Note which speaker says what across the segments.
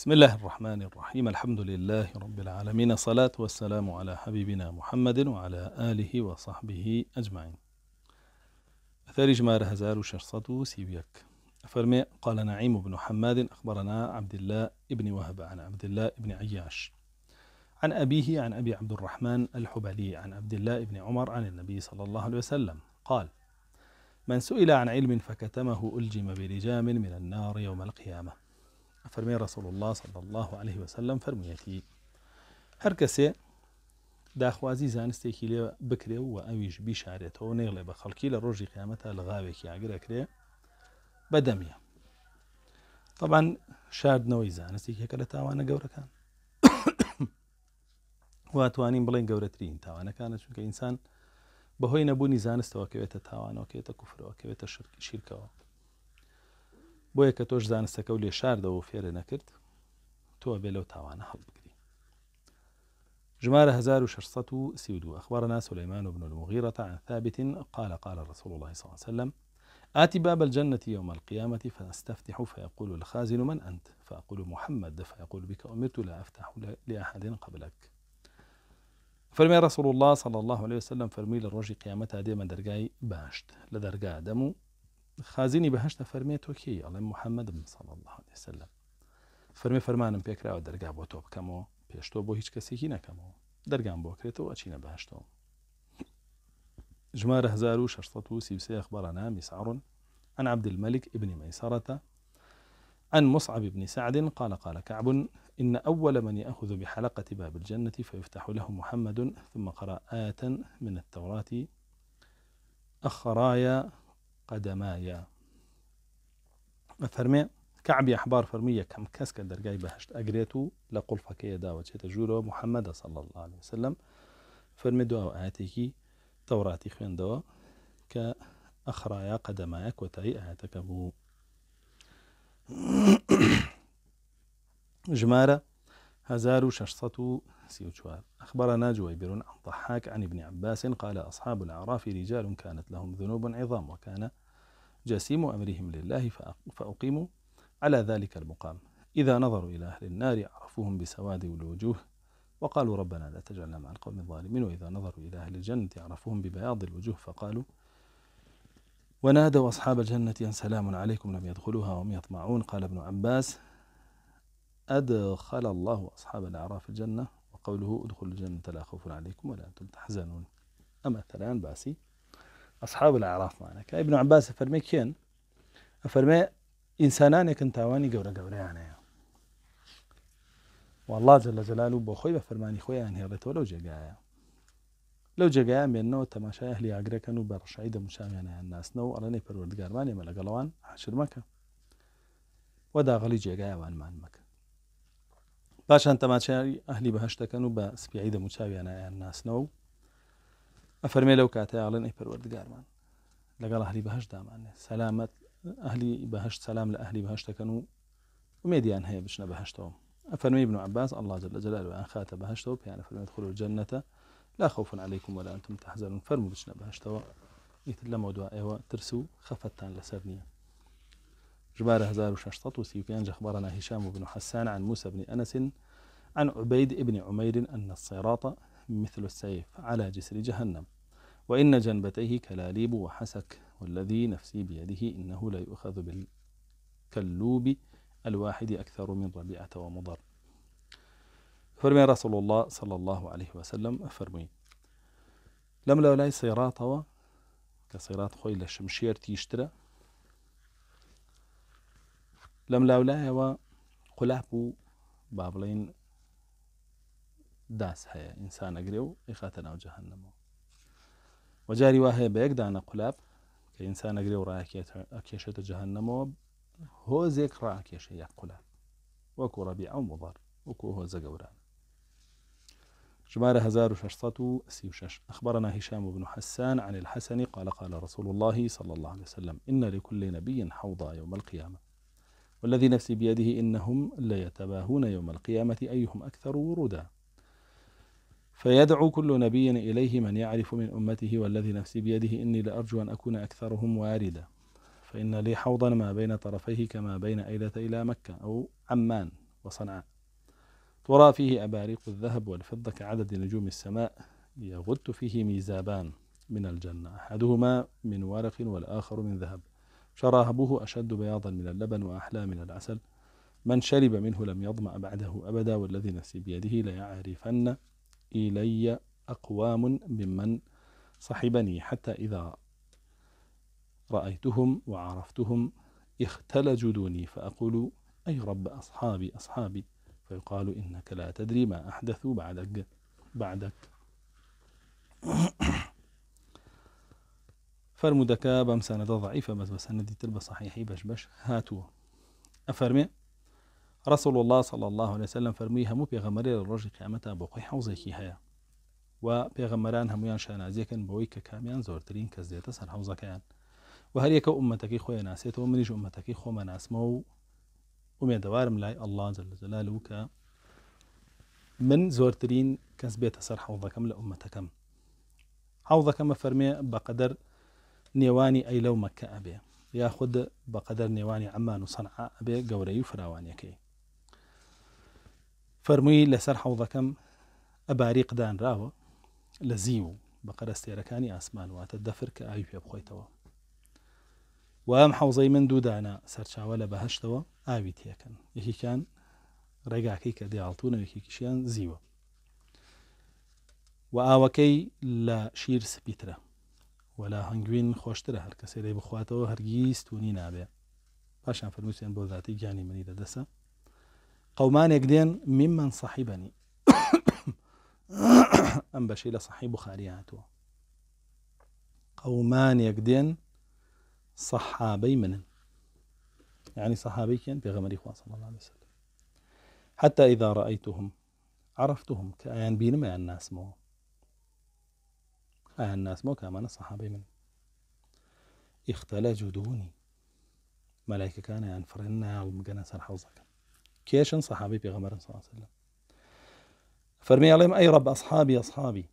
Speaker 1: بسم الله الرحمن الرحيم الحمد لله رب العالمين الصلاة والسلام على حبيبنا محمد وعلى آله وصحبه أجمعين أثار جمال هزار شرصته سيبيك فرمي قال نعيم بن حماد أخبرنا عبد الله بن وهب عن عبد الله بن عياش عن أبيه عن أبي عبد الرحمن الحبلي عن عبد الله بن عمر عن النبي صلى الله عليه وسلم قال من سئل عن علم فكتمه ألجم بلجام من النار يوم القيامة فەرمی ڕسول الله صل الله عليه وسلم فەرموویەتی هەر کەسێ داخوازی زانستێکی لێ بکرێ و ئەویش بیشارێتەوە نێڵێ بە خەڵکی لە ڕۆژی قیامەتە لە غاوێکی ئاگرەکرێ بەدەمیە طبعاان شاردنەوەی زانستێکێکە لە تاوانە گەورەکان واتوانین بڵێن گەورەترین تاوانەکانە چونکە ئینسان بەهۆی نەبوونی زانستەوە کەوێتە تاوانەوە کێتە کوفرەوە کەوێتە شرکی شیرکەوە بۆیە کە تۆش زانستەکە و لێ شاردەوە فێرە نەکرد تۆ بێ لەو تاوانە هەڵ بگری جمارە 1632 أخبرنا سليمان بن المغيرة عن ثابت قال قال رسول الله صلى الله عليه وسلم آتي باب الجنة يوم القيامة فأستفتح فيقول الخازن من أنت فأقول محمد فيقول بك أمرت لا أفتح لأحد قبلك فەرمی رسول الله صلى الله عليه وسلم فەرمی لە ڕۆژی قیامەت هادێمە باشت لە دمو خازینی بەهشتا فەرمێ تۆکی ئەڵێ محمد صلى الله عليه سلم فەرمی فەرمانم پێکراوە دەرگا بۆ تۆ بکەمەوە پێشتۆ بۆ هیچ کەسێکی نەکەمەوە دەرگام بهشتو جمار هزارو بەهشتەوە سي بسي أخبرنا مسعر عن عبد الملك ابن ميسرة عن مصعب بن سعد قال قال كعب إن أول من يأخذ بحلقة باب الجنة فيفتح له محمد ثم قرأ آية من التوراة أخرايا قدمایا فرمي کەعبی حبار فرمي كم كسك کە بهشت بەهشت ئەگرێت و لە قوڵفەکەیە محمد صلى الله عليه وسلم فەرمێ دواوە ئاەتێکی تەوراتی خوێندەوە کە ئەخرایا قەدەمایە کۆتایی ئاەتەکە بو جمارة 1634 أخبرنا جويبر عن ضحاك عن ابن عباس قال أصحاب الأعراف رجال كانت لهم ذنوب عظام وكان جسيم أمرهم لله فأقيموا على ذلك المقام إذا نظروا إلى أهل النار عرفوهم بسواد الوجوه وقالوا ربنا لا تجعلنا مع القوم الظالمين وإذا نظروا إلى أهل الجنة عرفوهم ببياض الوجوه فقالوا ونادوا أصحاب الجنة أن سلام عليكم لم يدخلوها وهم يطمعون قال ابن عباس أدخل الله أصحاب الأعراف الجنة وقوله ادخلوا الجنة لا خوف عليكم ولا أنتم تحزنون أما ثلان باسي أصحاب الأعراف معنا ابن عباس أفرمي كين أفرمي إنسانان يكن تاواني قورا قورا يعني والله جل جلاله بخوي بفرماني خوي أن يعني هيرت لو جاقايا لو جاقايا بأنه تماشا أهلي أقرا كانوا برشعي دمشام يعني الناس نو أراني فرورد قارماني ملا قلوان حشر مكة ودا غلي جاقايا وان مان مكا باشان تماشا أهلي بهشتكنوا بسبيعي دمشام يعني الناس نو أفرمي لو ئەفەرمێ لەو کاتەیاڵێن ئەی پەروەردگارمان لەگەڵ ئەهلی بەهش دامانێ سەلامەت ئەهلی بەهشت سەسلام لە ئەهلی بەهشتەکەن و ومێدیان هەیە بچنە بەهشتەوە أفرمي ابن عباس الله جل جلاله وان خاتە بەهشتەوە يعني فرمي خور الجنة لا خوف عليكم ولا أنتم تحزنون فرموا بچنە بەهشتەوە ئیتر لە مەودوا ئێوە ترس و خەفتان لەسەر نییە جبار 1635 أخبرنا هشام بن حسان عن موسى بن أنس عن عبيد بن عمير أن الصراط مثل السيف على جسر جهنم وإن جنبتيه كلاليب وحسك والذي نفسي بيده إنه لا يؤخذ بالكلوب الواحد أكثر من ربيعة ومضر فرمي رسول الله صلى الله عليه وسلم فرمي لم لا لاي سيراطة كسيراط خوي لشمشير تيشترى لم لا لاي قلاب بابلين داس هەیە إنسان أجريو و ئیخاتە وجاري واهي بيك وا قلاب انسان أجريو رأيك أكيشة جهنمو هو زيك ڕاکێشێتە جەهنەمەوە قلاب وكو ربيع قولاب وكو ڕەبی ئەو مبار وەکو هۆزە گەوران جمارة أخبرنا هشام بن حسان عن الحسن قال قال رسول الله صلى الله عليه وسلم إن لكل نبي حوضا يوم القيامة والذي نفسي بيده إنهم ليتباهون يوم القيامة أيهم أكثر ورودا فيدعو كل نبي إليه من يعرف من أمته والذي نفسي بيده إني لأرجو أن أكون أكثرهم واردا فإن لي حوضا ما بين طرفيه كما بين أيلة إلى مكة أو عمان وصنعاء ترى فيه أباريق الذهب والفضة كعدد نجوم السماء يغت فيه ميزابان من الجنة أحدهما من ورق والآخر من ذهب شراهبه أشد بياضا من اللبن وأحلى من العسل من شرب منه لم يظمأ بعده أبدا والذي نفسي بيده ليعرفن إلي أقوام ممن صحبني حتى إذا رأيتهم وعرفتهم اختلجوا دوني فأقول أي رب أصحابي أصحابي فيقال إنك لا تدري ما أحدثوا بعدك بعدك فرمودك بمساندة ضعيفة بس ندي تلبس صحيحي بش بش هاتوا أفرمي رسول الله صلى الله عليه وسلم فرمي همو بيغمري لە ڕۆژی قیامەتا حوزي كي هيا هەیە و پێغەمەران هەمویان شانازیەکەن بەوەی بويك كاميان زورترين كزيتا دێتە حوزا حوزەکەیان و يكو هەریەکە عومەتەکەی خۆیان ناسێتەوە منیش عومەتەکەی خۆمە ناسمە و ومێدەوارم ملاي الله جل جلاله کە من زورترين كزبيتا بێتە حوزا كم لە حوزا كما فرمي بقدر نيواني اي لو مكة ابي یاخود بقدر نيواني عمان وصنعاء سەنعا قوري فراوانيكي فەرمووی لەسەر حوڵەکەم ئەباری قدانراوە لە زی و بە قەرستێرەکانی ئاسمانواتە دەفر کە ئاوی پێ بخۆیتەوە وام حوزەی من دوودانە سەرچاوە لە بەهشتەوە ئاوی تێکەن یەکیکان ڕێگاکەی کە دیاڵتونەوەکیکیشیان زیوە و ئاوەکەی لە شیر سپیترە وەلا هەنگوین خۆشترە هەر کەسێ دەی بخواتەوە هەرگیز تونی نابێ پاشان فرمووسێن بۆ ذاتی گیانی منی دەدەسە قومان يقدين ممن صاحبني أم بشيل صحيب خارياته قومان يقدين صحابي من يعني صحابي كان بغمر إخوان صلى الله عليه وسلم حتى إذا رأيتهم عرفتهم كأيان بينما الناس مو أيان الناس مو كمان صحابي من اختلجوا جدوني ملائكة كان ينفرنا ومقنا سر حوزك كيشن صحابي في غمر صلى الله عليه وسلم فرمي عليهم أي رب اصحابي اصحابي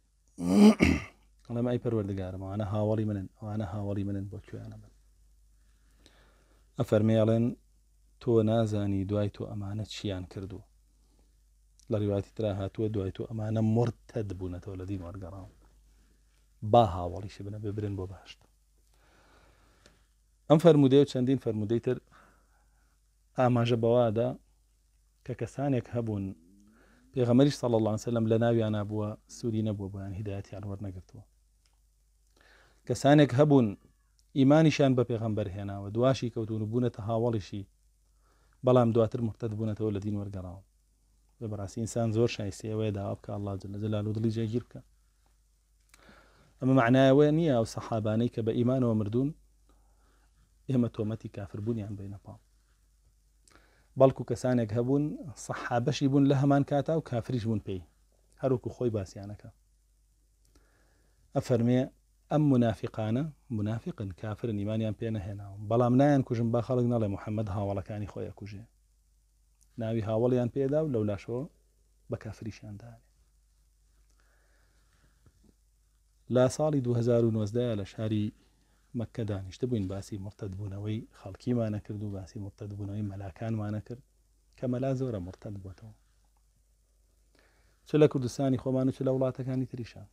Speaker 1: قال علیم ای پروردگارم وانا هاولي منن وانا هاولي منن بۆ أنا من أفرمي عليهم تو نازاني تۆ أمانة چیان کردو لە ڕیواتی ترا هاتووە دوای تۆ ئەمانە مرتەد بوونەتەوە لە دین وەرگەڕاون با هاوڵیشی ببرن بۆ أم فرمودي فەرمودەی فرمودي تر أما جبوا هذا کە کەسانێک هەبوون پێغەمەری سەڵ لەسەلم لە ناویانە بووە سوودی نەبووە بۆیان هیداەتیان وەرنەگرتووە کەسانێک هەبوون ئیمانیشان بە پێغەمبەر هێناوە دواشی کەوتون بوونەتە هاوڵیشی بەڵام دواتر مرتت بوونەتەوە لە دین وەرگەڕاوە بە بەڕاستی ئینسان زۆر شایسەوەی داوا بکە الله لە جلال و دڵی جێگیر بکە ئەمە معناوەیە نییە ئەو سەحابانەی کە بە ئیمانەوە مردوون ئێمە تۆمەتی کافربوونیان بینەپاڵ بەڵکو کەسانێک هەبوون سەحابەشی بوون لە هەمان کاتا و کافریش بوون پێی هەروکو خۆی باسییانەکە ئەفەرمێ ئەم منافقانە منافقن کافرن نیمانیان پێ نەهێناوم بەڵام نایەن کوژم با خەڵک نەڵێ محەممەد هاوڵەکانی خۆیە کوژێ ناوی هاوڵیان پێدا و لەو لاشەوە بە کافریشاندانێ لا ساڵی 2009 لە شاری مەکە دانیشتە بووین باسی مرتدبوونەوەی خەڵکیمانە کرد و باسی مرتدبوونەوەی مەلاکانمانە کرد کە مەلا زۆرە مرتد بووتەوە چ لە کوردستانی خۆمان و چ لە وڵاتەکانی تریشە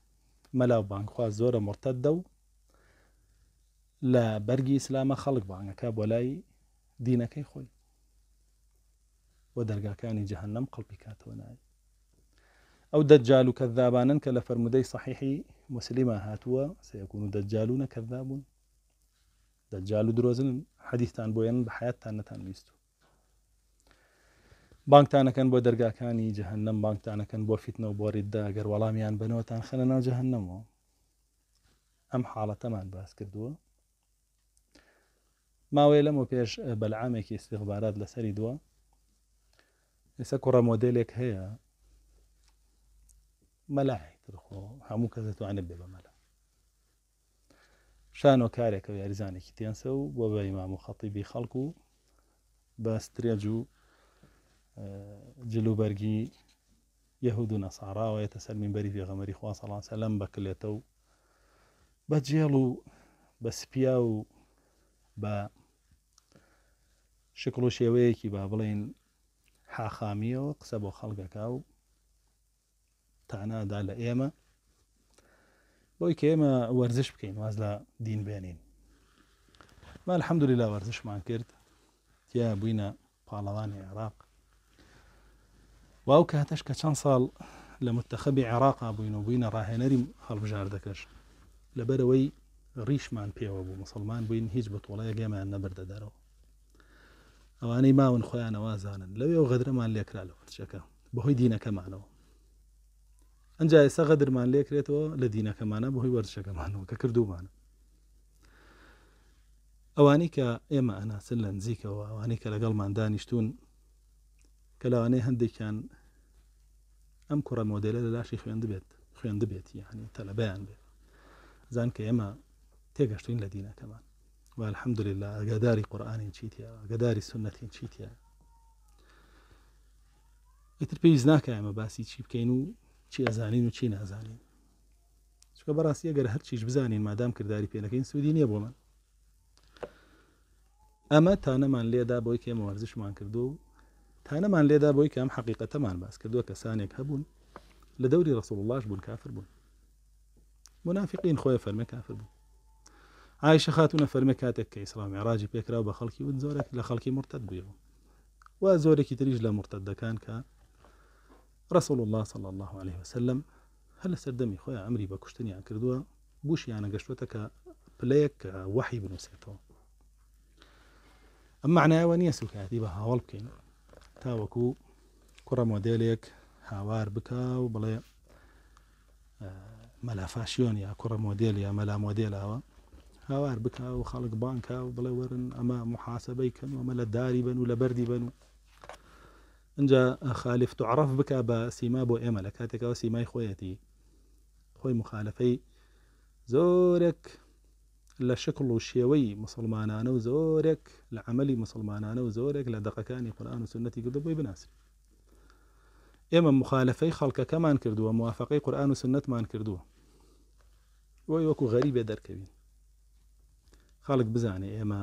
Speaker 1: مەلاو بانکخوا زۆرە مرتد دە و لە بەرگی ئسلامە خەڵک بانگەکە بۆ لای دینەکەی خۆی بۆ دەرگاکانی جەهنم قڵپی کاتەوە نای ئەو دەجال و کەذابانن کە لە فەرمودەی صحیحی سيكون دجالون كذابون دەجال و درۆزن حەدیستان بۆیان بە حیاتتان نەتانویست و بانکتانەکەن بۆ دەرگاکانی جەهنم بانکتانەکەن بۆ فیتنەوە بۆریدا گەر وەڵامیان بنەوەتان خەنە ناو جەهنمەوە ئەم حاڵەتەمان باس کردووە ماوەی لەمەوە پێش بەلعامێکی استیغبارات لەسەری دووە ئێستا کوڕە مۆدلێک هەیە مەلاحی ترخۆ هەموو کەس دەتوانێت بێ بەمە شانۆ کارێکە یاریزانێکی تێنسە و بۆ بە ئیمام و خەتیبی خەڵکو و بەسترێج و جلوبەرگی یەهود و نەساراوەیەتە سەر میمبەری پێغەمەری خواسەڵان سەلەم بەکلێتە و بە جێڵ و بە سپیا و بە شکل و شێوەیەکی با بڵێن حاخامیەوە قسە بۆ خەڵگەکە و تانادا لە ئێمە بۆی کە ئێمە وەرزش بکەین واز لە دین بێنین ما الحەمدوری لا وەرزشمان کرد تیا بووینە پاڵەوانی عێراق واو کاتەش کە چەند ساڵ لە متتەخەبی عێراقا بووین و بووینە ڕاهێنەری هەڵبژاردەکەش لەبەرەوەی ڕیشمان پێوە بوو مسلمان بووین هیچ بە تۆڵەیە گەمان نەبەردە دەرەوە ئەوانەی ماون خۆیانەوازانن لەوێ و غەدرەمان لێکرا لە وەرچەکە بەهۆی دینەکەمانەوە ئەنج ئێستا غەدرمان لێکرێتەوە لە دینەکەمانە بەهۆی وەرزشەکەمانەوە کە کردومانە ئەوانی کە ئێمە ئەناسن لە نزیکەوە ئەوانەی کە لەگەڵمان دانیشتون کە لەوانەیە هەندێکیان ئەم کوڕە مۆدلە لە لاشی خوێن بێت خوێن بێت یعنی تەلەبیان بێت زان کە ئێمە تێگەشتین لە دینەکەمان والحەمدلله ئەگاداری قورآانین چیتە ئەگەداری سنەتین چیتە ئیتر پێویست ناکە ئەمە باسی چی بکەین و چی ئەزانین و چی نازانین چکە بەڕاستی ئەگەر هەرچیش بزانین مادام کردداری پێەکەین سوودی نییە بۆ من ئەمە تانەمان لێدا بۆی کێمە وەرزشمان کردو و تانەمان لێدا بۆی کام حقیقەتەمان باس کردووە کەسانێک هەبوون لە دەوری ڕسوڵ اللهش بوون کافر بوون منافقین خۆی فەرمە کافر بوو عیشە خاتونە فەرمە کاتێک کە ئیسلامی ڕاجی پێکرا بە خەڵکی ون زۆرێک لە خەڵکی مرتد بوویەوە و زۆرێکی تریش لە مرتدەکان کە رسول الله صلى الله عليه وسلم هل سردمي خويا عمري بكشتني عن كردوا بوشي أنا قشتوتك بلايك وحي بنوسيتو أما عنا وني سلك هذه بها بكين تاوكو كرة موديلك هاوار بكا وبلا آه، ملا فاشيون يا كرة موديل يا ملا موديل هوا هاوار بكا وخلق بانكا وبلا ورن أما محاسبيكا وملا داري بنو لبردي بنو اینجا خالیف و عرف بکە بە سیما بۆ ئێمە لە کاتێکەوە سیمای خۆیەتی خۆی مخالفەی زۆرێک لە شکل و شێوەی مسلمانانە و زۆرێک لە عملی مسلمانانە و زۆرێک لە دقەکانی قورآان و سنەتی گردبووی بناسری ئێمە مخالفەی خەڵکەکەمان کردووە موافقی قورآان و سنتمان کردووە وی وەکو غەریبێ دەرکەوین خەڵک بزانێ ئێمە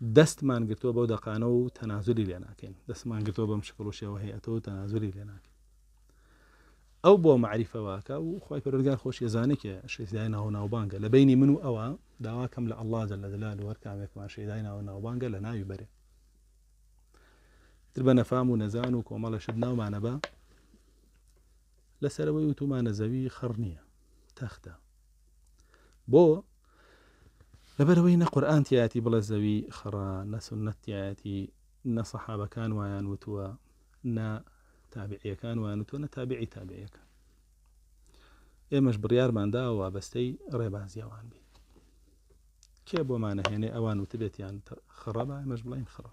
Speaker 1: دەستمان گرتووە بەو دەقانە و تەنازلی لێ ناکەین دەستمان گرتووە بەم شکڵوشەوە هەیەەوە تەنازلی لێ ناکەین ئەو بۆ معریفەواکە و خی پرگار خۆش ێزانێکە شێزدای ناو ناوبانگە لە بینی من و ئەوە داواکەم لە ئەلله لە دەلال وەرکامێکمان شێدای ناو ناوبانگە لە ناوی بەرێ تر بە نەفام و نەزان و کۆمەڵەشت ناومانە بە لەسەرەوەی وتومانە زەوی خڕ نییە تەختە بۆ تياتي بلا لەبەرەوەی نە قورآانتیایەتی بڵە زەوی خڕا نەسونەتیایەتی نە سەحابەکان وایان وتووە نە تابعیەکان وان وتوە نە تابعی تابعیەکە ئێمەش بڕیارماندا وابەستەی ڕێبازیەوان بین کێ بۆمانە هێنێ ئەوان وتبێتیان خڕەبە ئەمەش بڵین خڕە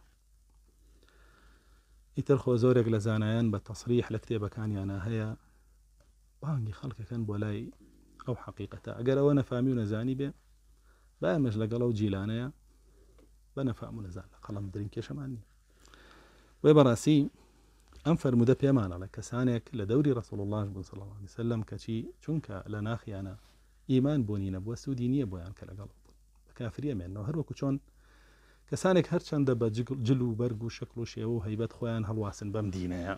Speaker 1: ئیتر خۆ زۆرێک لە زانایان بە بالتصريح لە كان هەیە إيه هيا بانجي بۆ كان بولاي أو حقيقة ئەوە وأنا و زاني بێ با ئەمەش لەگەڵ ئەو جیلانەیە بە نەفام و نەزان لە قەڵم درین کێشەمانی وێ بەڕاستی ئەم فرەرمودە پێمانەڵە کەسانێک لە دەوری ڕسڵ اللهش بن سڵوانی سلم کەچی چونکە لە ناخیانە ئیمان بۆنی نەبووە سوودی نییە بۆیان کە لەگەڵ بوون بە کافریە مێنەوە هەروەکو چۆن کەسانێک هەرچەندە بە جل و بەرگ و شکل و شێوە و هەیبەت خۆیان هەڵواسن بەم دینەیە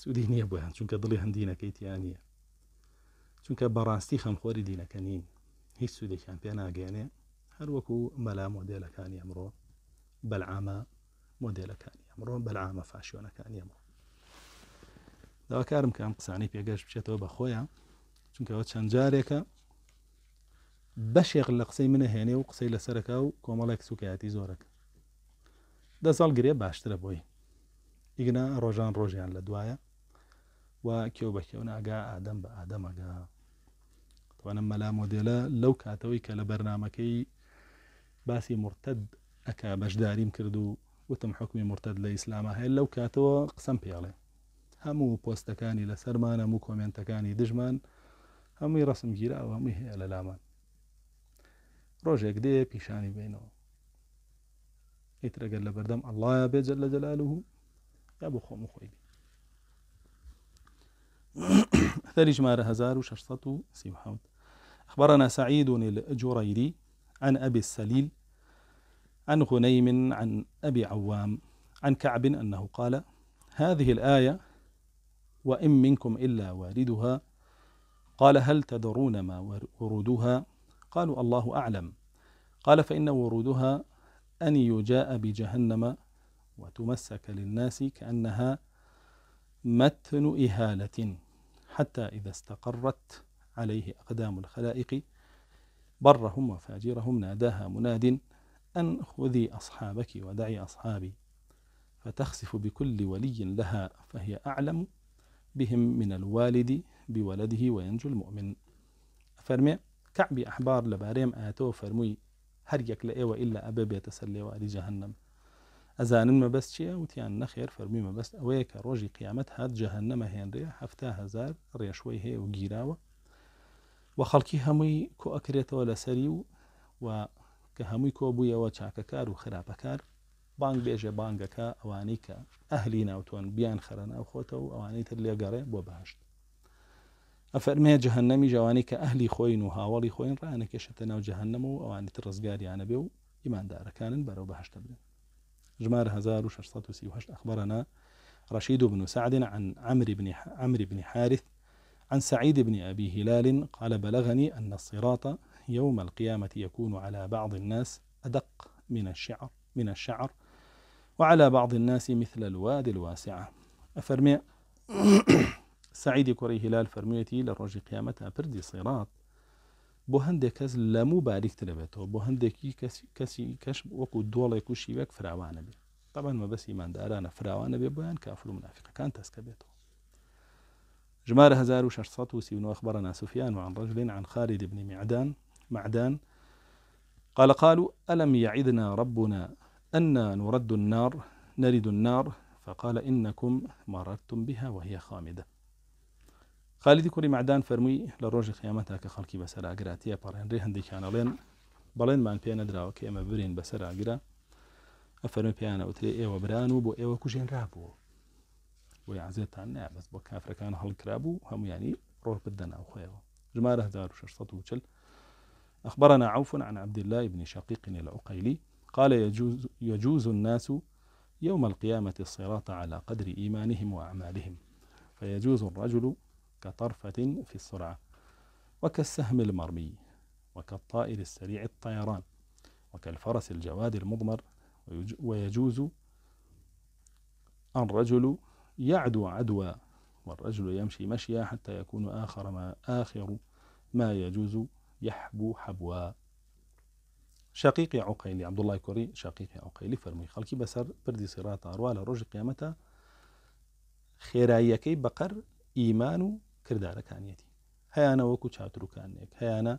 Speaker 1: سوودی نییە بۆیان چونکە دڵی هەندینەکەی تیان نییە چونکە بەڕاستی خەمخۆری دینەکە نین هیچ سوودێکیان پێ ناگەێنێ هەر وەکو مەلا مۆدلەکانی ئەمڕۆ بەلعامە مۆدلەکانی ئەمڕۆ بەلعامە فاشۆنەکانی ئەمڕۆ داواکارم کەم قسانی پێگەشت بچێتەوە بە خۆیان چونکەەوە چەند جارێکە بەشێق لە قسەی منە هێنێ و قسەی لەسەرەکە و کۆمەڵێک سوکایەتی زۆرەکە دە ساڵ گرێ باشترە بۆی ئیگنا ڕۆژان ڕۆژیان لە دوایە و کێو بەکێو ناگا ئادەم بە ئادەمەگە توانم ملا مۆدێلە لو كاتوي كلا برنامكي باسي مرتد أكا بجداريم كردو وتم حكمي مرتد لە ئیسلامە هەیە لو کاتەوە قسم پێڵێ هەموو پۆستەکانی لە سەرمان هەموو دجمان همو رسم جيرا ئەو هەمووی هەیە لە لامان ڕۆژێک دێ پیشانی بینەوە الله يا بەردەم ئەلله بێجل لە جەلالوه یا بۆ خۆم خۆی ئەثەریژمارە 1600 سیحوت أخبرنا سعيد الجريري عن أبي السليل عن غنيم عن أبي عوام عن كعب أنه قال هذه الآية وإن منكم إلا واردها قال هل تدرون ما ورودها قالوا الله أعلم قال فإن ورودها أن يجاء بجهنم وتمسك للناس كأنها متن إهالة حتى إذا استقرت عليه أقدام الخلائق برهم وفاجرهم ناداها مناد أن خذي أصحابك ودعي أصحابي فتخسف بكل ولي لها فهي أعلم بهم من الوالد بولده وينجو المؤمن فرمي كعبي أحبار لباريم آتو فرمي هريك لأي وإلا أبا بيتسلي وألي جهنم أزان ما بس شيء وتيان نخير فرمي ما بس أويك روجي قيامت هاد جهنم هين ريح أفتاها هزار ريح شوي هي وجيراوة و خەڵکی هەمووی کۆ ئەکرێتەوە لەسەری و و کە هەمووی کۆبوویەوە چاکەکار و خراپەکار بانگ بێژێ بانگەکە ئەوانەی کە ئەهلی ناوتۆن بیان خەرە ناوخۆتە و ئەوانەی تر لێگەڕێ بۆ باشت ئەفەرمێ جەهنەمی جوانی کە ئەهلی خۆین و هاوڵی خۆین ڕانەکێشێتە ناو جەهنەم و ئەوانی تر ڕزگاریانە بێ و ئیماندارەکانن بەرەو بەهشتە بن جمار 1638 ئەخبرنا رشيد بن سعد عن عمرو بن عمرو بن حارث عن سعيد بن أبي هلال قال بلغني أن الصراط يوم القيامة يكون على بعض الناس أدق من الشعر من الشعر وعلى بعض الناس مثل الوادي الواسعة أفرمي سعيد كري هلال فرميتي للرج قيامة بردي صراط بوهندي بۆ هەندێک کەس لەموو بوهندي دەبێتەوە بۆ هەندێکی کەسی کەش بك دۆڵێک و طبعا ما بس تاان مەبەسی مادارانە فراوانە بێ بۆیان کافر و منافقەکان جمار ژمارە 1639 أخبرنا سفيان عن رجل عن خالد بن معدان معدان قال قالوا ألم يعدنا ربنا أن نرد النار نرد النار فقال إنكم مررتم بها وهي خامدة خالد کوری معدان فەرمووی لە ڕۆژی خیامەتا کە خەڵکی بەسەر ريهن دي كان لين بلين ما کە ئێمە وكيما برين بسر أقرأ أفرمي بيانا ئێوە بران و بۆ ئێوە کوژێن رابوو وی عزێتان نابەست بۆ کافرەکان هەڵکرابوو هەمویانی يعني ڕۆژ بدەناوخۆیەوە جمارە 1640 أخبرنا عوف عن عبد الله بن شقيق العقيلي قال يجوز, يجوز الناس يوم القيامة الصراط على قدر إيمانهم وأعمالهم فيجوز الرجل كطرفة في السرعة وكالسهم المرمي وكالطائر السريع الطيران وكالفرس الجواد المضمر ويجوز الرجل يعدو عدوى والرجل يمشي مشيا حتى يكون آخر ما آخر ما يجوز يحبو حبوا شقيقي عقيلي عبد الله كوري شقيقي عقيلي فرمي خلقي بسر بردي صراط أروال رج قيامتا خێراییەکەی أنا وكو و کردارەکانیەتی هەیانە أنا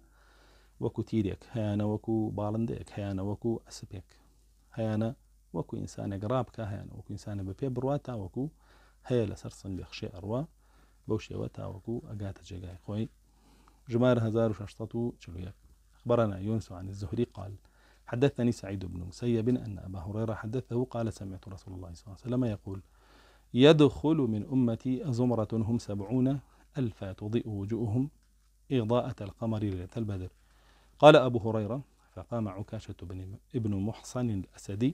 Speaker 1: وكو تيريك وەکو أنا وكو وەکو باڵندێک أنا وكو ئەسپێک هەیانە أنا وكو ڕابکە هەیانە وەکو أنا وكو, إنسان ببيبرواتا وكو هەیە لەسەر سنگە خشێ ئەڕوا بەو شێوە تاوەکو ئەگاتە جێگای خۆی جمار 1641 أخبرنا يونس عن الزهري قال حدثني سعيد بن مسيب أن أبا هريرة حدثه قال سمعت رسول الله صلى الله عليه وسلم يقول يدخل من أمتي زمرة هم سبعون ألفا تضيء وجوههم إضاءة القمر ليلة البدر قال أبو هريرة فقام عكاشة بن ابن محصن الأسدي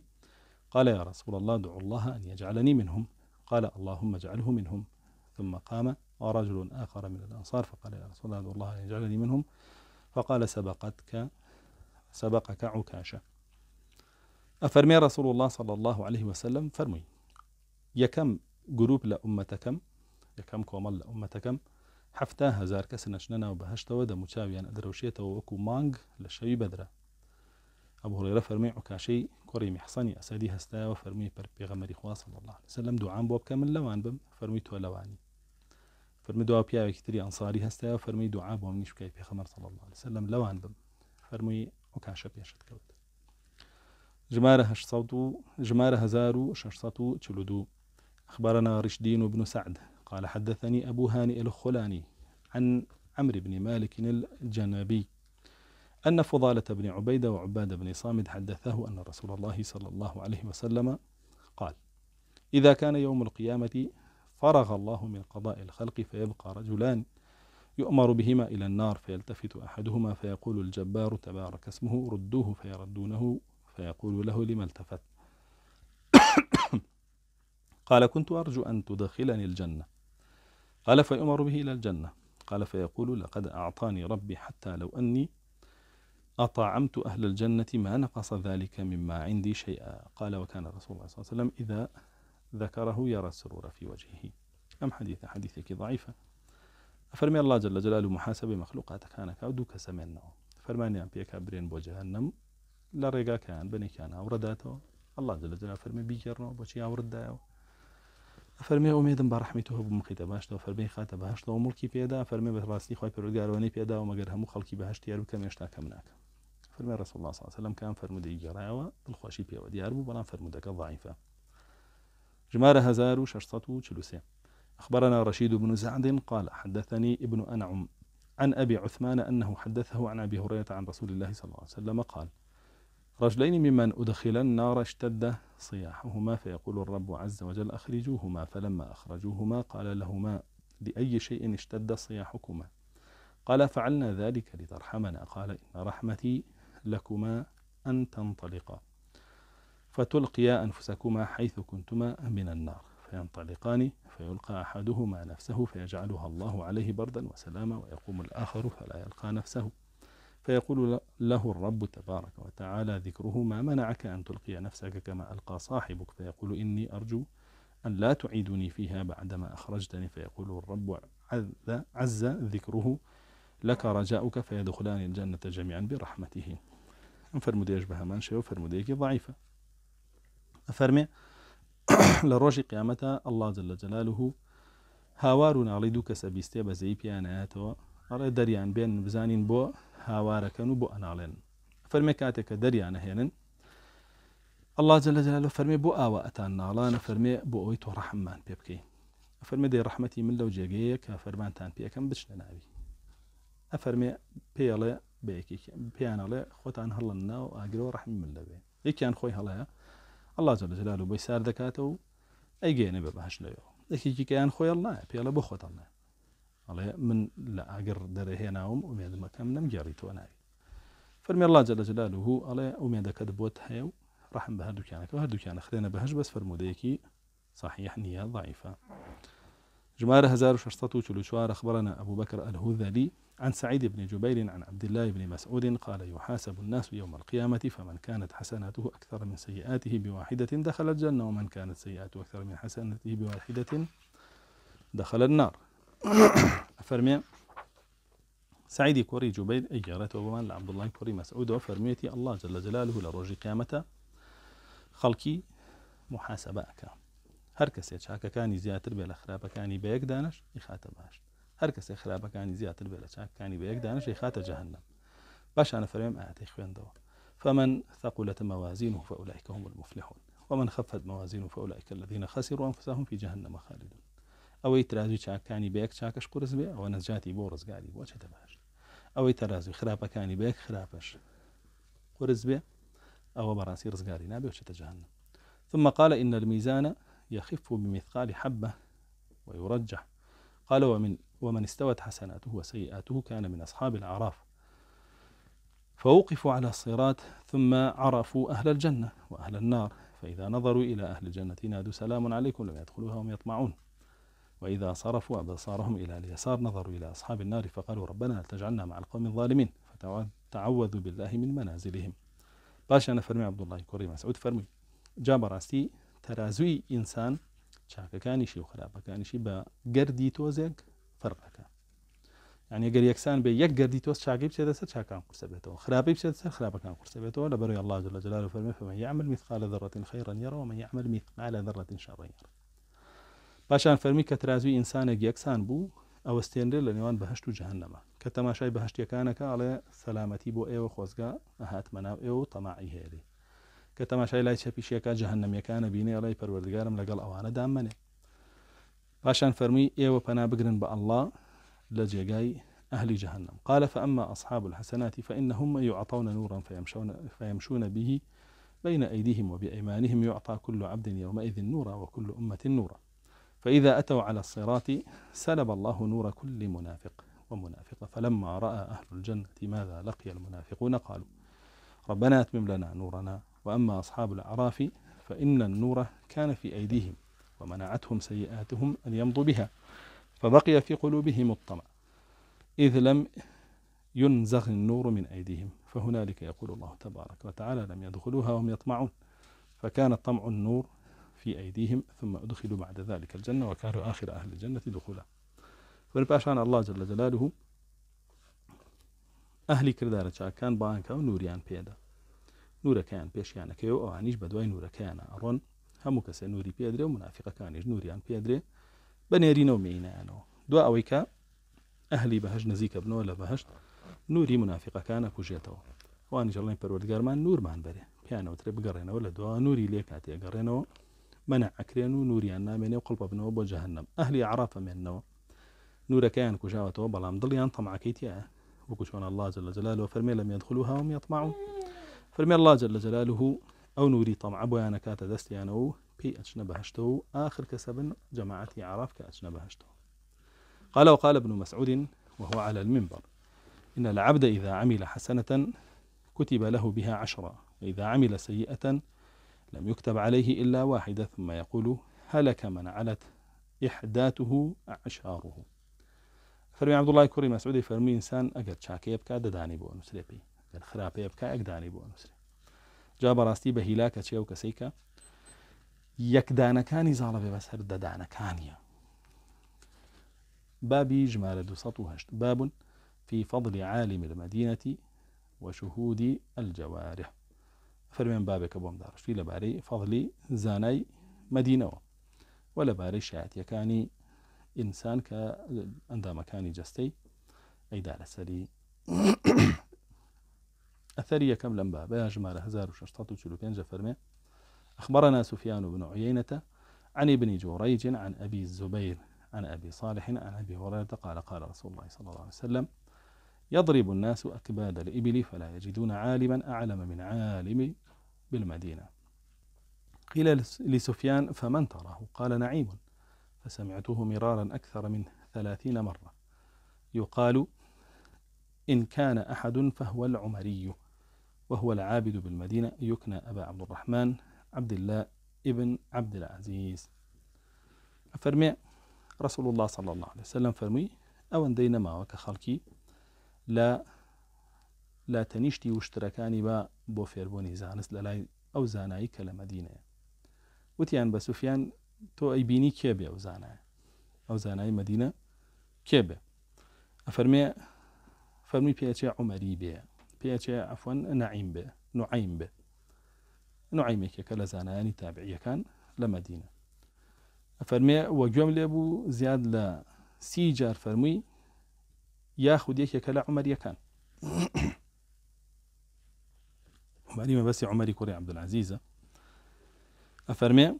Speaker 1: قال يا رسول الله ادعو الله أن يجعلني منهم قال اللهم اجعله منهم ثم قام ورجل آخر من الأنصار فقال يا رسول الله أن يجعلني منهم فقال سبقتك سبقك عكاشة أفرمي رسول الله صلى الله عليه وسلم فرمي يكم جروب لأمتكم يكم كومل لأمتكم حفتا هزار كسنشننا وبهشتا ودا متاويا أدروشيتا ووكو مانغ لشوي بدرا أبو هريرة فرمي عكاشي كوري محصني أسدي هستا وفرمي بر بيغمري خواه صلى الله عليه وسلم دعا بوب كامل لوان بم فرمي تو لواني فرمي دعا بيا كتري أنصاري هستا وفرمي دعاء بوم نيش بكاي بيغمر صلى الله عليه وسلم لوان بم فرمي عكاشا بيشت كوت جمارة هشصوتو جمارة هزارو ششصتو تشلودو أخبرنا رشدين بن سعد قال حدثني أبو هانئ الخلاني عن عمرو بن مالك الجنابي أن فضالة بن عبيدة وعبادة بن صامد حدثاه أن رسول الله صلى الله عليه وسلم قال إذا كان يوم القيامة فرغ الله من قضاء الخلق فيبقى رجلان يؤمر بهما إلى النار فيلتفت أحدهما فيقول الجبار تبارك اسمه ردوه فيردونه فيقول له لما التفت قال كنت أرجو أن تدخلني الجنة قال فيؤمر به إلى الجنة قال فيقول لقد أعطاني ربي حتى لو أني أطعمت أهل الجنة ما نقص ذلك مما عندي شيئا قال وكان رسول الله صلى الله عليه وسلم إذا ذكره يرى السرور في وجهه أم حديث حديثك ضعيفة فرمي الله جل جلاله محاسبة مخلوقاتك أنا كأدو كسمنه فرماني أن بيك أبرين بوجهنم لا رجا كان بني كان أورداته الله جل جلاله فرمي بيجرنا بوشي أورده فرمي امیدم بە ڕحمیت هەبوو مقیتە باشەوە فەرمی خاتە بەهشتەوە مڵکی پێدا فەرمی بە ڕاستی بيدا پرگارەوەی پێدا و مەگەر هەموو خەڵکی بەهشت یارو کەم ێشتا کەم ناکەم رسول الله الله صلى عليه وسلم كان کام فەرمودەی گەڕایەوە ودي پێوە دیار بوو بەڵام فەرمودەکە هزار جمارة 1643 أخبرنا رشيد بن زعد قال حدثني ابن أنعم عن أبي عثمان أنه حدثه عن أبي هريرة عن رسول الله صلى الله عليه وسلم قال رجلين ممن أدخل النار اشتد صياحهما فيقول الرب عز وجل أخرجوهما فلما أخرجوهما قال لهما لأي شيء اشتد صياحكما قال فعلنا ذلك لترحمنا قال إن رحمتي لكما أن تنطلقا فتلقيا أنفسكما حيث كنتما من النار فينطلقان فيلقى أحدهما نفسه فيجعلها الله عليه بردا وسلاما ويقوم الآخر فلا يلقى نفسه فيقول له الرب تبارك وتعالى ذكره ما منعك أن تلقي نفسك كما ألقى صاحبك فيقول إني أرجو أن لا تعيدني فيها بعدما أخرجتني فيقول الرب عز ذكره لك رجاؤك فيدخلان الجنة جميعا برحمته فرموده يشبه منشه و ضعيفة که ضعیفه فرمه الله جل جلاله هاوارو ناڵی دوكا کەسە بزي بياناتو يعني على دريان بين بزانين بو بۆ بو أنالين بۆ كاتك فەرمێ هينن الله جل جلاله فرمي بو آواء تان نالان فرمي بو أويتو رحمان بيبكي فرمي دي رحمتي من لو جێگەیە کە تان بيكم بشنا ناوی ئەفەرمێ پێڵێ بەیەکی پیانەڵێ خۆتان هلا ناو ئاگرۆ ڕحمی من لەبێ یەکیان خوي هلا الله جل جلال و بەی سار دەکاتەوە ئەیگەێنێ بە بەهش لەوێ یەکیکیکەیان أن نایە پێڵە بۆ خۆتەڵ نە ئەڵێ من لە ئاگر دەرەهێناوم ئومێدمەکەم نەمگەڕیتەوە ناوی فرمي الله جل جلال و ئەڵێ كدبوت بۆت رحم و ڕحم بە هەردووکیانەکە هەردووکیانە خرێنە بس فرمو ديكي صحيح نية ضعيفة جمارة 1644 أخبرنا أبو بكر الهذلي عن سعيد بن جبير عن عبد الله بن مسعود قال يحاسب الناس يوم القيامة فمن كانت حسناته أكثر من سيئاته بواحدة دخل الجنة ومن كانت سيئاته أكثر من حسناته بواحدة دخل النار أفرمي سعيد كوري جبير أجارته ومن لعبد الله كوري مسعود وفرميتي الله جل جلاله لروج قيامة خلقي محاسبة أكا هر كان زيادة بالأخرى بێ بيك دانش یخاتە هر خراب هەر کەسێک خراپەکانی زیاتر بێ لە چاکانی بە جهنم خاتە جەهنم باشانە فەرێم ئاەتی دو فمن ثقلت موازينه فأولئك هم المفلحون ومن خفت موازينه فأولئك الذين خسروا أنفسهم في جهنم خالدون ئەوەی ترازوی چاکانی بەیەک چاکەش قرس بێ ئەوە نەجاتی بۆ ڕزگاری بۆ چێتە باش ئەوەی تەرازوی خراپەکانی بەیەک خراپەش قرس بێ ئەوە بەڕاستی ڕزگاری و چێتە جهنم ثم قال إن الميزان يخف بمثقال حبة ويرجح قال ومن ومن استوت حسناته وسيئاته كان من أصحاب الأعراف فوقفوا على الصراط ثم عرفوا أهل الجنة وأهل النار فإذا نظروا إلى أهل الجنة نادوا سلام عليكم لم يدخلوها وهم يطمعون وإذا صرفوا أبصارهم إلى اليسار نظروا إلى أصحاب النار فقالوا ربنا هل تجعلنا مع القوم الظالمين فتعوذوا بالله من منازلهم باش أنا فرمي عبد الله كريم مسعود فرمي جابر راسي ترازوي إنسان شی و خراپەکانیشی بە گەردی تۆزێک فەرقەکە ینی گەری یەکسان بێ یەک گەردی تۆز چاکی بچێتە سەر چاکان قورسە بێتەوە خراپی بچێت سەر خراپەکان قورسە بێتەوە لە بەرەوەی الله جل جلاله فەرمی فمن یعمل میثقال ذرة خيرا يره ومن يعمل میثقال ذرة شرا يره پاشان فەرمی کە ترازوی ئینسانێک یەکسان بوو ئەوە ستێنرێ لە نێوان بەهشت و جهنەما کە تەماشای بەهشتیەکانەکە ئەڵێ سەلامەتی بۆ ئێوە خۆزگا ئەهاتمەناو ئێوە تەماعی هێری کە تەماشای لای چەپیشەکە جەهنەمیەکانە بینێ ئەڵی پەروەردگارم لەگەڵ ئەوانە دامەنێ باشان فرمی ایو پنا بگرن با الله لجگای أهل جهنم قال فأما أصحاب الحسنات فإنهم يعطون نورا فيمشون, فيمشون به بين أيديهم وبأيمانهم يعطى كل عبد يومئذ نورا وكل أمة نورا فإذا أتوا على الصراط سلب الله نور كل منافق ومنافقة فلما رأى أهل الجنة ماذا لقي المنافقون قالوا ربنا أتمم لنا نورنا وأما أصحاب الأعراف فإن النور كان في أيديهم ومنعتهم سيئاتهم أن يمضوا بها فبقي في قلوبهم الطمع إذ لم ينزغ النور من أيديهم فهنالك يقول الله تبارك وتعالى لم يدخلوها وهم يطمعون فكان طمع النور في أيديهم ثم أدخلوا بعد ذلك الجنة وكانوا آخر أهل الجنة دخولا فنباشان الله جل جلاله أهل كردارة كان بانكا ونوريان بيدا نورەکەیان پێشیانەکەی و ئەوانیش بە دوای نورەکەیانە ئەڕۆن هەموو کەسە نوری پێدرێ و منافقەکانیش نوریان پێدرێ بە نێرینەوە مینیانەوە دو ئەوەی کە ئەهلی بەهش نزیکە بنەوە لە بەهشت نوری منافقەکانە کوژێتەوە وانی نور پەروەردگارمان نورمان بەرێ پیانەوترێ بگەڕێنەوە لە دوا نوری لێ کاتێ گەڕێنەوە منع ئەکرێن و نوریان نامێنێ و قڵپەبنەوە بۆ جەهنم ئەهلی عراپە مێنەوە نورەکەیان کوژاوەتەوە بەڵام دڵیان تەماکەیتە وەکو چۆن الله جل جلاله فرمي لم يدخلوها هم يطمعون فرمي الله جل جلاله أو نوري طمع بيانا كاتا دستيانو بي أجنبهشتو آخر كسب جماعة عرف عراف قال وقال ابن مسعود وهو على المنبر إن العبد إذا عمل حسنة كتب له بها عشرة وإذا عمل سيئة لم يكتب عليه إلا واحدة ثم يقول هلك من علت إحداته عشاره فرمي عبد الله كريم مسعود فرمي إنسان أجد شاكيب كاد داني بو نسريبي خرابه خراپەیە بکە ئەگدانی بو نووسێ جا بەڕاستی بە هیلا کە چێ و کەسەی زاله یەکدانەکانی زاڵە بێ بەسەر دەدانەکانیە بابي جمال هشت باب في فضل عالم المدينة وشهود الجوارح فرمين بابك بوم دارش في لباري فضلي زاني مدينة ولباري شاعت يكاني إنسان كأندام مكاني جستي أي دار سري أثر يكم لمبا بيا جمارة 1645 فرمي أخبرنا سفيان بن عيينة عن ابن جريج عن أبي الزبير عن أبي صالح عن أبي هريرة قال قال رسول الله صلى الله عليه وسلم يضرب الناس أكباد الإبل فلا يجدون عالما أعلم من عالم بالمدينة قيل لسفيان فمن تراه قال نعيم فسمعته مرارا أكثر من ثلاثين مرة يقال إن كان أحد فهو العمري وهو العابد بالمدينة يكنى أبا عبد الرحمن عبد الله ابن عبد العزيز فرمي رسول الله صلى الله عليه وسلم فرمي أو دينما وكخالكي لا لا تنشتي وشتركاني با بۆ زانس زانست لەلای ئەو زانایی کە وتيان بسوفيان تو أي بيني كيبي أو زاناي أو زاناي مدينة كيبي أفرمي فرمي ئەفەرمێ عمري پێچێ به نعيم به نعيم نوعیم بێ نوعیمێکێکە لە كان لمدينة فرمي مدینە فەرمێ زياد لا سيجار فرمي ياخد يك كلا عمر يكان عمري ما بس عمري كوري عبد العزيزة عبدولعزیزە كان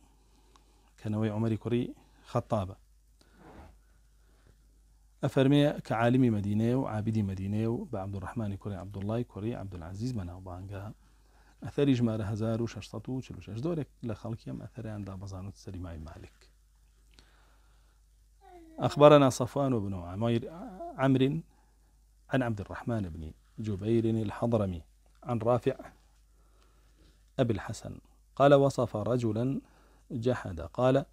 Speaker 1: کەنەوەی عمري كوري خطابة وعابدي مدينة عالمی الرحمن كوري عبد الله كوري عبد العزيز من عبدوڵای کوری عبدولعزیز هزار ئەثەری ژمارە 1646 دۆرێک لە خەڵکیم ئەثەریاندا بەزانوت سەریمای المالك أخبرنا صفوان بن عمير عمرو عن عبد الرحمن بن جبير الحضرمي عن رافع أبي الحسن قال وصف رجلا جحد قال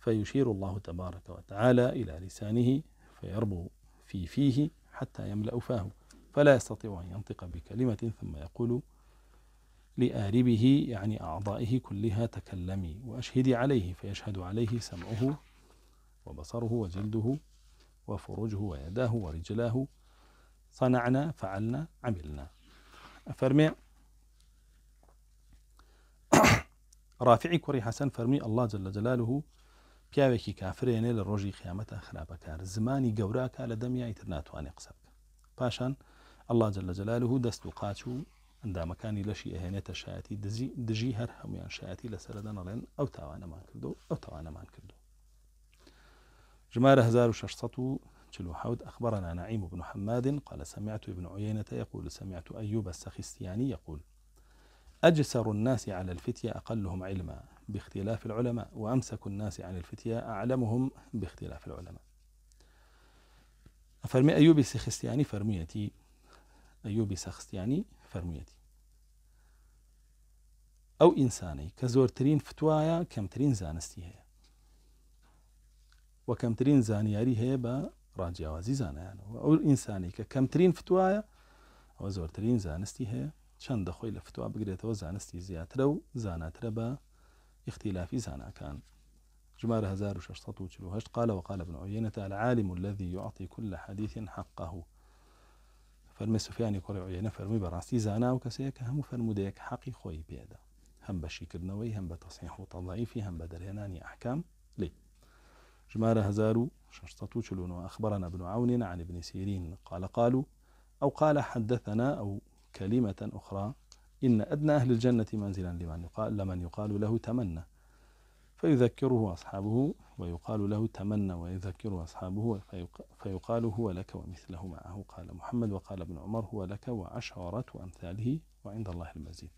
Speaker 1: فيشير الله تبارك وتعالى إلى لسانه فيربو في فيه حتى يملأ فاه فلا يستطيع أن ينطق بكلمة ثم يقول لآربه يعني أعضائه كلها تكلمي وأشهدي عليه فيشهد عليه سمعه وبصره وجلده وفرجه ويداه ورجلاه صنعنا فعلنا عملنا فرمي رافعي كري حسن فرمي الله جل جلاله پیاوێکی کافرێنێ لە ڕۆژی خیامەتە خراپەکار زمانی گەوراکە لە دەمیای تر ناتوانێت قسە بکە پاشان الله جل جلاله و دەست و قاچ و ئەندامەکانی لەشی ئەهێنێتە شایەتی دژی هەر هەمویان شایەتی لە سەردەنەڵێن ئەو تاوانەمان کردو ئەو تاوانەمان کردو جمارة 1647 أخبرنا نعيم بن حماد قال سمعت ابن عيينة يقول سمعت أيوب السخستياني يقول أجسر الناس على الفتية أقلهم علما باختلاف العلماء وأمسك الناس عن الفتية أعلمهم باختلاف العلماء فرمي أيوبي سخستياني فرميتي أيوبي سخستياني فرميتي ئەو ئینسانی کە زۆرترین فتوایە کەمترین زانستی هەیە وكم ترين زانیاری هەیە بە راجع زانیانەوە يعني أو إنساني كم ترين فتوايا وزور ترين زانستي هي شان دخوي لفتوا بقريتو زانستي زیاترە و زانات ربا اختلاف زانا كان جمال هزار 1648 قال وقال ابن عيينة العالم الذي يعطي كل حديث حقه فرمي سفياني كوري عيينة فرمي براسي زانا وكسيك هم فرمو ديك حقي خوي بيدا هم بشيكر نوي هم بتصحيح وتضعيفي هم بدريناني أحكام لي جمال هزار 1640 وأخبرنا ابن عون عن ابن سيرين قال قالوا أو قال حدثنا أو كلمة أخرى إن أدنى أهل الجنة منزلا لمن يقال لمن يقال له تمنى فيذكره أصحابه ويقال له تمنى ويذكره أصحابه فيقال هو لك ومثله معه قال محمد وقال ابن عمر هو لك وعشرة أمثاله وعند الله المزيد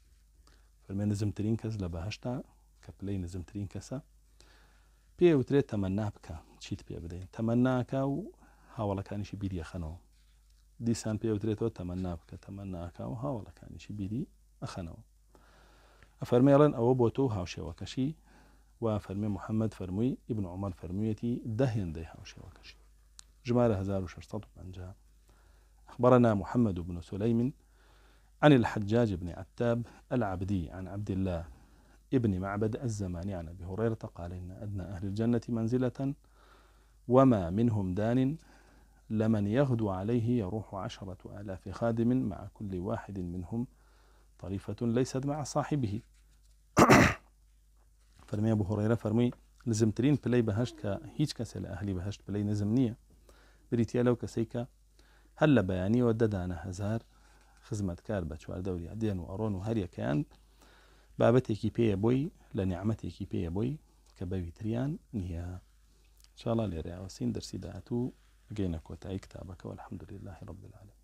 Speaker 1: فالمن زمترين كز لبهشتا كبلين زمترين كسا تشيت بيه تەمەنا بکە چیت پێ بدەین تەمەناکە خنو دي سان بيه وتريد تمنى بك بکە تەمەناکە كان شي بيدي ئەخەنەوە ئەفەرمێ ئەڵێن ئەوە بۆ تۆ هاوشێوەکەشی و فەرمی محەممەد فەرمووی ئیبن عمر وكشي جمال هزار جمارة 1650 أخبرنا محمد بن سليم عن الحجاج بن عتاب العبدي عن عبد الله ابن معبد الزماني عن أبي هريرة قال إن أدنى أهل الجنة منزلة وما منهم دان لمن يغدو عليه يروح عشرة آلاف خادم مع كل واحد منهم طريفة ليست مع صاحبه فرمي أبو هريرة فرمي ترين بلاي بهشت كا هيج كسل لأهلي بهشت بلاي نية بريتيا لو كسيكا هلا بياني وددانا هزار خزمت كاربة شوار دوري عدين وارون وهريا كان بابتي بابتێکی پێە بۆی لە بوي پێە بۆی نيا إن شاء الله لێرەوەسین درسي داات جينا كوتاي كتابك والحمد لله رب العالمين